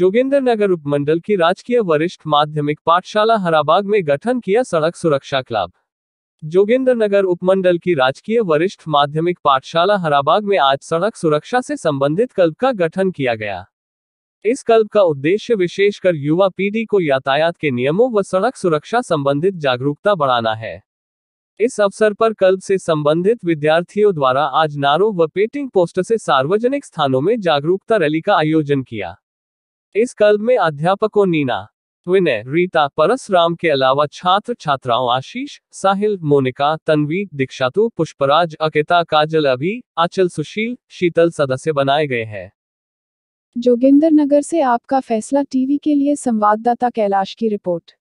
जोगेंद्र नगर उपमंडल की राजकीय वरिष्ठ माध्यमिक पाठशाला हराबाग में गठन किया सड़क सुरक्षा क्लब जोगेंद्र नगर उपमंडल की राजकीय वरिष्ठ माध्यमिक पाठशाला हराबाग में आज सड़क सुरक्षा से संबंधित क्लब का गठन किया गया इस क्लब का उद्देश्य विशेषकर युवा पीढ़ी को यातायात के नियमों व सड़क सुरक्षा संबंधित जागरूकता बढ़ाना है इस अवसर पर क्लब से संबंधित विद्यार्थियों द्वारा आज नारों व पेटिंग पोस्टर से सार्वजनिक स्थानों में जागरूकता रैली का आयोजन किया इस कल्ब में अध्यापकों नीना विनय रीता परसराम के अलावा छात्र छात्राओं आशीष साहिल मोनिका तन्वी दीक्षातु पुष्पराज अकेता काजल अभी आचल सुशील शीतल सदस्य बनाए गए हैं जोगिंदर नगर से आपका फैसला टीवी के लिए संवाददाता कैलाश की रिपोर्ट